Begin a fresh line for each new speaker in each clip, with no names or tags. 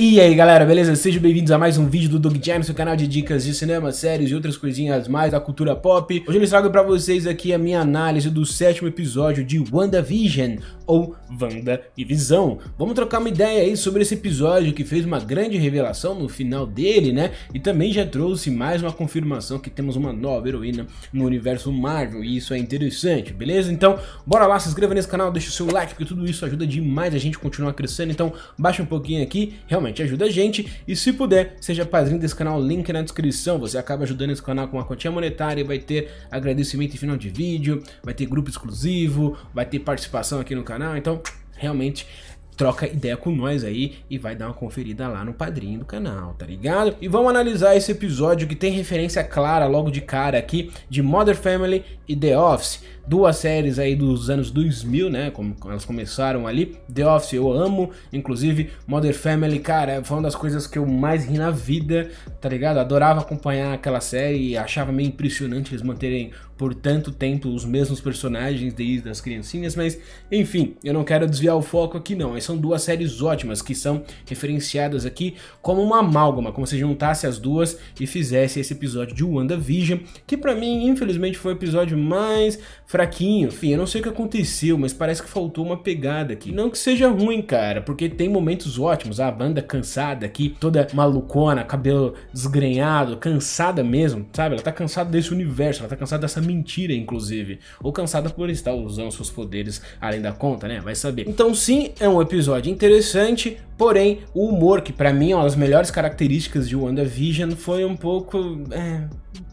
E aí galera, beleza? Sejam bem-vindos a mais um vídeo do Doug James, seu canal de dicas de cinema, séries e outras coisinhas mais da cultura pop. Hoje eu trago pra vocês aqui a minha análise do sétimo episódio de WandaVision, ou Wanda e Visão. Vamos trocar uma ideia aí sobre esse episódio que fez uma grande revelação no final dele, né? E também já trouxe mais uma confirmação que temos uma nova heroína no universo Marvel, e isso é interessante, beleza? Então, bora lá, se inscreva nesse canal, deixa o seu like, porque tudo isso ajuda demais a gente continuar crescendo. Então, baixa um pouquinho aqui, realmente realmente ajuda a gente. E se puder, seja padrinho desse canal, link na descrição. Você acaba ajudando esse canal com uma quantia monetária, vai ter agradecimento em final de vídeo, vai ter grupo exclusivo, vai ter participação aqui no canal. Então, realmente troca ideia com nós aí e vai dar uma conferida lá no padrinho do canal, tá ligado? E vamos analisar esse episódio que tem referência clara logo de cara aqui de Mother Family e The Office. Duas séries aí dos anos 2000, né? Como elas começaram ali. The Office eu amo, inclusive Mother Family, cara, foi uma das coisas que eu mais ri na vida, tá ligado? Adorava acompanhar aquela série e achava meio impressionante eles manterem por tanto tempo os mesmos personagens desde as criancinhas, mas enfim, eu não quero desviar o foco aqui não, mas são duas séries ótimas que são referenciadas aqui como uma amálgama, como se juntasse as duas e fizesse esse episódio de WandaVision, que para mim, infelizmente, foi o episódio mais fraquinho, enfim, eu não sei o que aconteceu, mas parece que faltou uma pegada aqui. Não que seja ruim, cara, porque tem momentos ótimos, a banda cansada aqui, toda malucona, cabelo desgrenhado, cansada mesmo, sabe? Ela tá cansada desse universo, ela tá cansada dessa mentira, inclusive, ou cansada por estar usando seus poderes além da conta, né? Vai saber. Então sim, é um episódio interessante, porém o humor, que para mim é uma das melhores características de WandaVision, foi um pouco... É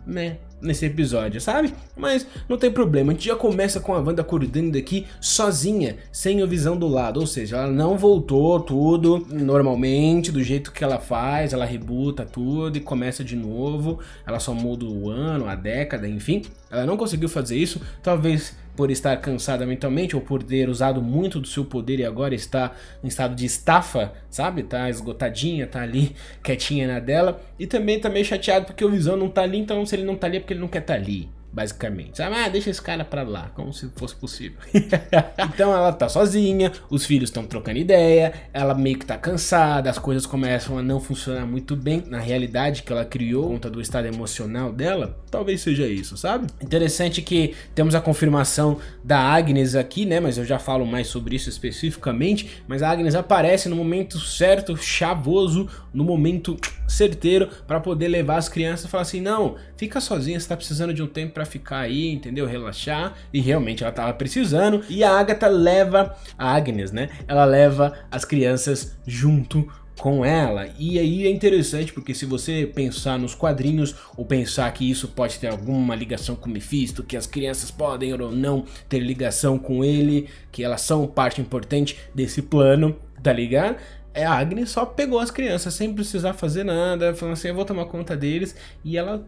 né, nesse episódio, sabe? Mas não tem problema, a gente já começa com a Wanda acordando daqui sozinha, sem a visão do lado, ou seja, ela não voltou tudo normalmente, do jeito que ela faz, ela rebuta tudo e começa de novo, ela só muda o ano, a década, enfim, ela não conseguiu fazer isso, talvez por estar cansada mentalmente ou por ter usado muito do seu poder e agora está em estado de estafa, sabe? Tá esgotadinha, tá ali quietinha na dela. E também tá meio chateado porque o Visão não tá ali, então se ele não tá ali é porque ele não quer tá ali basicamente. Sabe? Ah, deixa esse cara pra lá, como se fosse possível. então ela tá sozinha, os filhos estão trocando ideia, ela meio que tá cansada, as coisas começam a não funcionar muito bem na realidade que ela criou, conta do estado emocional dela, talvez seja isso, sabe? Interessante que temos a confirmação da Agnes aqui, né? Mas eu já falo mais sobre isso especificamente, mas a Agnes aparece no momento certo, chavoso, no momento certeiro para poder levar as crianças e falar assim: não, fica sozinha, você tá precisando de um tempo para ficar aí, entendeu? Relaxar. E realmente ela tava precisando. E a Agatha leva, a Agnes, né? Ela leva as crianças junto com ela. E aí é interessante porque se você pensar nos quadrinhos ou pensar que isso pode ter alguma ligação com Mephisto, que as crianças podem ou não ter ligação com ele, que elas são parte importante desse plano, tá ligado? É, a Agnes só pegou as crianças sem precisar fazer nada, falando assim, eu vou tomar conta deles, e ela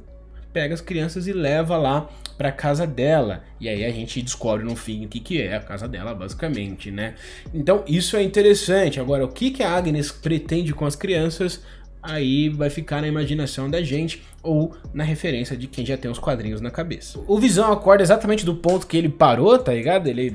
pega as crianças e leva lá para casa dela. E aí a gente descobre no fim o que, que é a casa dela, basicamente, né? Então isso é interessante. Agora, o que, que a Agnes pretende com as crianças? Aí vai ficar na imaginação da gente ou na referência de quem já tem os quadrinhos na cabeça. O Visão acorda exatamente do ponto que ele parou, tá ligado? Ele.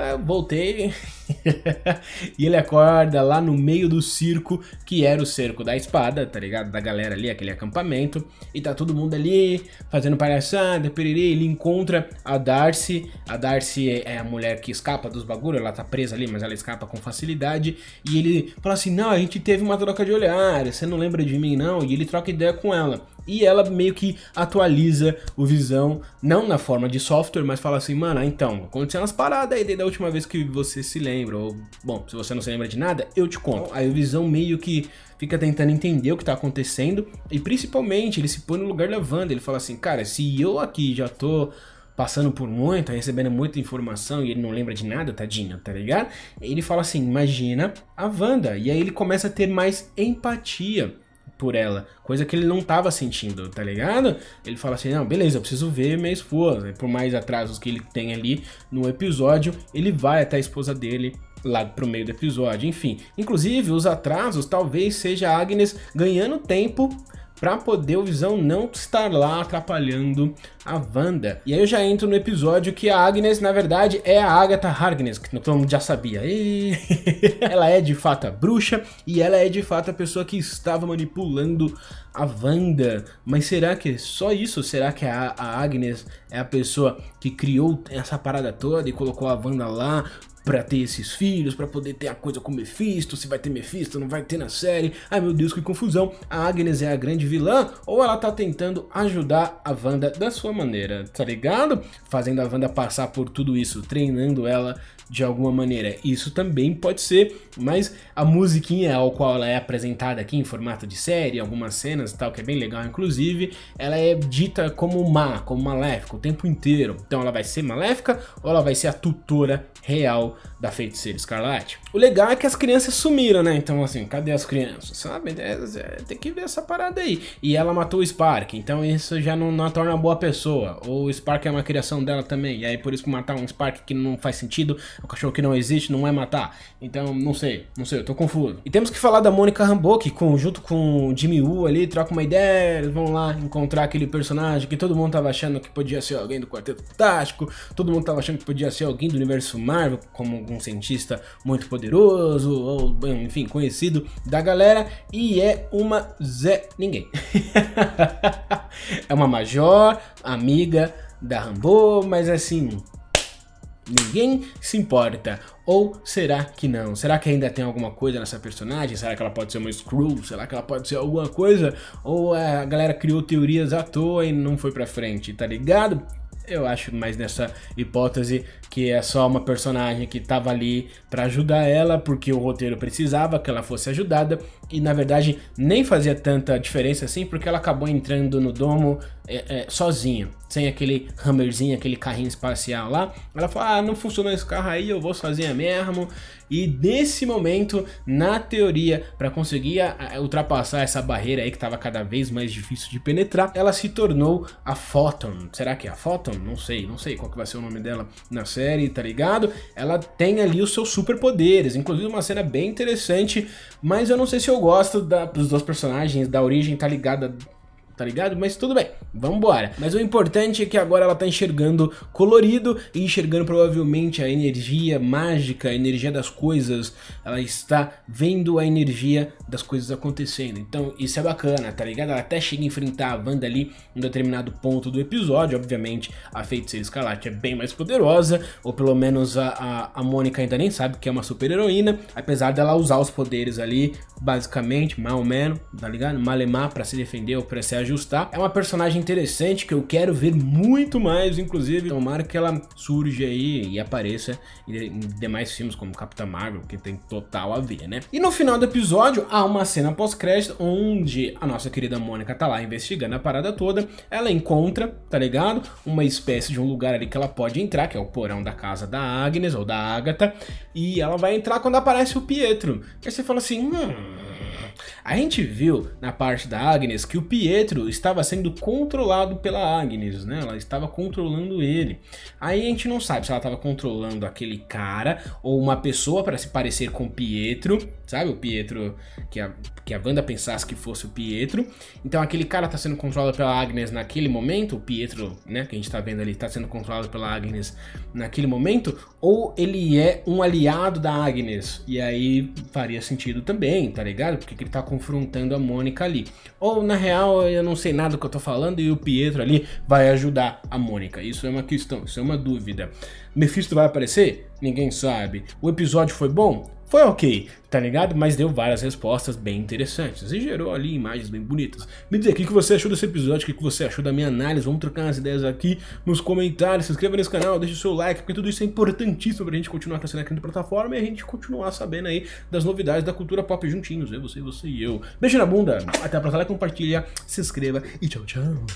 Ah, voltei e ele acorda lá no meio do circo, que era o cerco da espada, tá ligado? Da galera ali, aquele acampamento. E tá todo mundo ali fazendo palhaçada, pererê. Ele encontra a Darcy. A Darcy é a mulher que escapa dos bagulhos, ela tá presa ali, mas ela escapa com facilidade. E ele fala assim: Não, a gente teve uma troca de olhar, você não lembra de mim, não? E ele troca ideia com ela e ela meio que atualiza o Visão, não na forma de software, mas fala assim, mano, ah, então, aconteceu umas paradas aí desde a última vez que você se lembra, ou, bom, se você não se lembra de nada, eu te conto. Aí o Visão meio que fica tentando entender o que tá acontecendo, e principalmente ele se põe no lugar da Wanda, ele fala assim, cara, se eu aqui já tô passando por muito, recebendo muita informação e ele não lembra de nada, tadinho, tá ligado? Ele fala assim: imagina a Wanda. E aí ele começa a ter mais empatia por ela, coisa que ele não tava sentindo, tá ligado? Ele fala assim: não, beleza, eu preciso ver minha esposa. Por mais atrasos que ele tem ali no episódio, ele vai até a esposa dele lá pro meio do episódio, enfim. Inclusive, os atrasos talvez seja a Agnes ganhando tempo para poder o Visão não estar lá atrapalhando a Wanda. E aí eu já entro no episódio que a Agnes, na verdade, é a Agatha Harkness, que todo mundo já sabia. E... ela é de fato a bruxa e ela é de fato a pessoa que estava manipulando a Wanda. Mas será que é só isso? Será que a, a Agnes é a pessoa que criou essa parada toda e colocou a Wanda lá para ter esses filhos, para poder ter a coisa com Mephisto, se vai ter Mephisto, não vai ter na série. Ai meu Deus, que confusão. A Agnes é a grande vilã ou ela tá tentando ajudar a Wanda da sua maneira, tá ligado? Fazendo a Wanda passar por tudo isso, treinando ela de alguma maneira. Isso também pode ser, mas a musiquinha ao qual ela é apresentada aqui em formato de série, algumas cenas e tal, que é bem legal inclusive, ela é dita como má, como maléfica o tempo inteiro. Então ela vai ser maléfica ou ela vai ser a tutora real da feiticeira escarlate. O legal é que as crianças sumiram, né? Então, assim, cadê as crianças? Sabe? Né? É, tem que ver essa parada aí. E ela matou o Spark, então isso já não, não a torna boa pessoa. Ou o Spark é uma criação dela também. E aí, por isso, matar um Spark que não faz sentido, um cachorro que não existe, não é matar. Então, não sei, não sei, eu tô confuso. E temos que falar da Mônica Rambeau, que junto com o Jimmy Woo ali, troca uma ideia, eles vão lá encontrar aquele personagem que todo mundo tava achando que podia ser alguém do Quarteto Tático, todo mundo tava achando que podia ser alguém do Universo Marvel, como algum cientista muito poderoso, ou enfim, conhecido da galera, e é uma Zé Ninguém. é uma major, amiga da Rambo, mas assim, Ninguém se importa. Ou será que não? Será que ainda tem alguma coisa nessa personagem? Será que ela pode ser uma Screw? Será que ela pode ser alguma coisa? Ou a galera criou teorias à toa e não foi pra frente, tá ligado? Eu acho mais nessa hipótese que é só uma personagem que estava ali para ajudar ela, porque o roteiro precisava que ela fosse ajudada, e na verdade nem fazia tanta diferença assim, porque ela acabou entrando no domo é, é, sozinha, sem aquele hammerzinho, aquele carrinho espacial lá. Ela fala: ah, não funcionou esse carro aí, eu vou sozinha mesmo. E nesse momento, na teoria, para conseguir a, a, ultrapassar essa barreira aí que estava cada vez mais difícil de penetrar, ela se tornou a Photon. Será que é a Photon? Não sei, não sei qual que vai ser o nome dela na série, tá ligado? Ela tem ali os seus superpoderes, inclusive uma cena bem interessante, mas eu não sei se eu gosto da, dos dois personagens, da origem tá ligada tá ligado? Mas tudo bem, vambora. Mas o importante é que agora ela tá enxergando colorido e enxergando provavelmente a energia mágica, a energia das coisas. Ela está vendo a energia das coisas acontecendo. Então isso é bacana, tá ligado? Ela até chega a enfrentar a Wanda ali em determinado ponto do episódio. Obviamente a Feiticeira Escarlate é bem mais poderosa, ou pelo menos a, a, a Mônica ainda nem sabe que é uma super heroína, apesar dela usar os poderes ali, basicamente, mal ou menos, tá ligado? Malemar para se defender ou pra se ajudar ajustar. É uma personagem interessante que eu quero ver muito mais, inclusive. Tomara que ela surja aí e apareça em demais filmes como Capitã Marvel, que tem total a ver, né? E no final do episódio há uma cena pós-crédito onde a nossa querida Mônica tá lá investigando a parada toda. Ela encontra, tá ligado? Uma espécie de um lugar ali que ela pode entrar, que é o porão da casa da Agnes ou da Agatha. E ela vai entrar quando aparece o Pietro. Aí você fala assim, hum, a gente viu na parte da Agnes que o Pietro estava sendo controlado pela Agnes, né? Ela estava controlando ele. Aí a gente não sabe se ela estava controlando aquele cara ou uma pessoa para se parecer com o Pietro, sabe? O Pietro que a, que a Wanda pensasse que fosse o Pietro. Então aquele cara está sendo controlado pela Agnes naquele momento, o Pietro, né, que a gente está vendo ali, está sendo controlado pela Agnes naquele momento, ou ele é um aliado da Agnes. E aí faria sentido também, tá ligado? porque ele tá confrontando a Mônica ali. Ou na real, eu não sei nada do que eu tô falando e o Pietro ali vai ajudar a Mônica. Isso é uma questão, isso é uma dúvida. Mephisto vai aparecer? Ninguém sabe. O episódio foi bom? Foi ok, tá ligado? Mas deu várias respostas bem interessantes e gerou ali imagens bem bonitas. Me diz aqui o que você achou desse episódio, o que você achou da minha análise. Vamos trocar umas ideias aqui nos comentários. Se inscreva nesse canal, deixa o seu like, porque tudo isso é importantíssimo pra gente continuar crescendo aqui na plataforma e a gente continuar sabendo aí das novidades da cultura pop juntinhos. Eu, você, você e eu. Beijo na bunda, até a próxima, compartilha, se inscreva e tchau, tchau.